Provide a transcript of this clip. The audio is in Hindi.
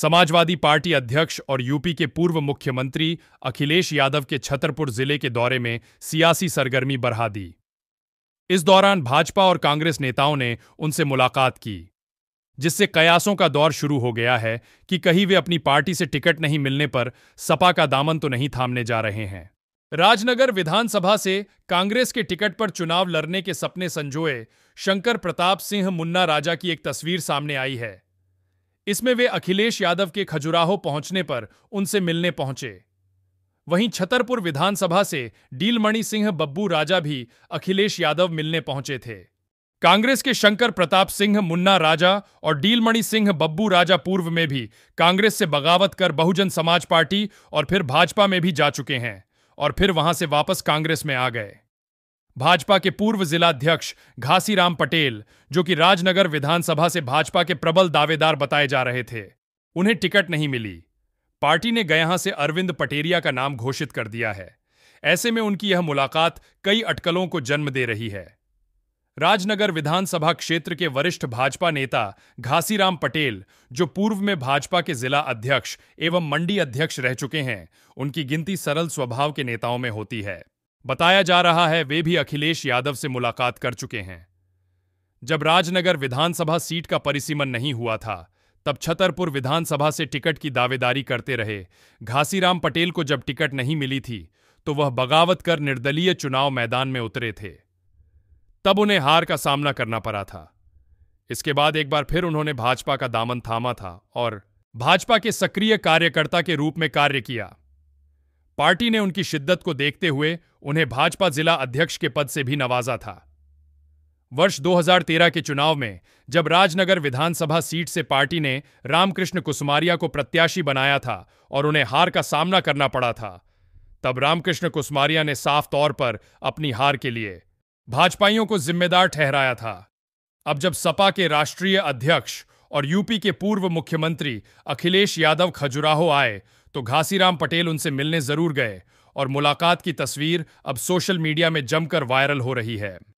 समाजवादी पार्टी अध्यक्ष और यूपी के पूर्व मुख्यमंत्री अखिलेश यादव के छतरपुर जिले के दौरे में सियासी सरगर्मी बढ़ा दी इस दौरान भाजपा और कांग्रेस नेताओं ने उनसे मुलाकात की जिससे कयासों का दौर शुरू हो गया है कि कहीं वे अपनी पार्टी से टिकट नहीं मिलने पर सपा का दामन तो नहीं थामने जा रहे हैं राजनगर विधानसभा से कांग्रेस के टिकट पर चुनाव लड़ने के सपने संजोए शंकर प्रताप सिंह मुन्ना राजा की एक तस्वीर सामने आई है इसमें वे अखिलेश यादव के खजुराहो पहुंचने पर उनसे मिलने पहुंचे वहीं छतरपुर विधानसभा से डीलमणि सिंह बब्बू राजा भी अखिलेश यादव मिलने पहुंचे थे कांग्रेस के शंकर प्रताप सिंह मुन्ना राजा और डीलमणि सिंह बब्बू राजा पूर्व में भी कांग्रेस से बगावत कर बहुजन समाज पार्टी और फिर भाजपा में भी जा चुके हैं और फिर वहां से वापस कांग्रेस में आ गए भाजपा के पूर्व जिलाध्यक्ष घासीराम पटेल जो कि राजनगर विधानसभा से भाजपा के प्रबल दावेदार बताए जा रहे थे उन्हें टिकट नहीं मिली पार्टी ने गया से अरविंद पटेरिया का नाम घोषित कर दिया है ऐसे में उनकी यह मुलाकात कई अटकलों को जन्म दे रही है राजनगर विधानसभा क्षेत्र के वरिष्ठ भाजपा नेता घासीराम पटेल जो पूर्व में भाजपा के जिला अध्यक्ष एवं मंडी अध्यक्ष रह चुके हैं उनकी गिनती सरल स्वभाव के नेताओं में होती है बताया जा रहा है वे भी अखिलेश यादव से मुलाकात कर चुके हैं जब राजनगर विधानसभा सीट का परिसीमन नहीं हुआ था तब छतरपुर विधानसभा से टिकट की दावेदारी करते रहे घासीराम पटेल को जब टिकट नहीं मिली थी तो वह बगावत कर निर्दलीय चुनाव मैदान में उतरे थे तब उन्हें हार का सामना करना पड़ा था इसके बाद एक बार फिर उन्होंने भाजपा का दामन थामा था और भाजपा के सक्रिय कार्यकर्ता के रूप में कार्य किया पार्टी ने उनकी शिद्दत को देखते हुए उन्हें भाजपा जिला अध्यक्ष के पद से भी नवाजा था वर्ष 2013 के चुनाव में जब राजनगर विधानसभा सीट से पार्टी ने रामकृष्ण कुसुमारिया को प्रत्याशी बनाया था और उन्हें हार का सामना करना पड़ा था तब रामकृष्ण कुसुमारिया ने साफ तौर पर अपनी हार के लिए भाजपाइयों को जिम्मेदार ठहराया था अब जब सपा के राष्ट्रीय अध्यक्ष और यूपी के पूर्व मुख्यमंत्री अखिलेश यादव खजुराहो आए तो घासीराम पटेल उनसे मिलने जरूर गए और मुलाकात की तस्वीर अब सोशल मीडिया में जमकर वायरल हो रही है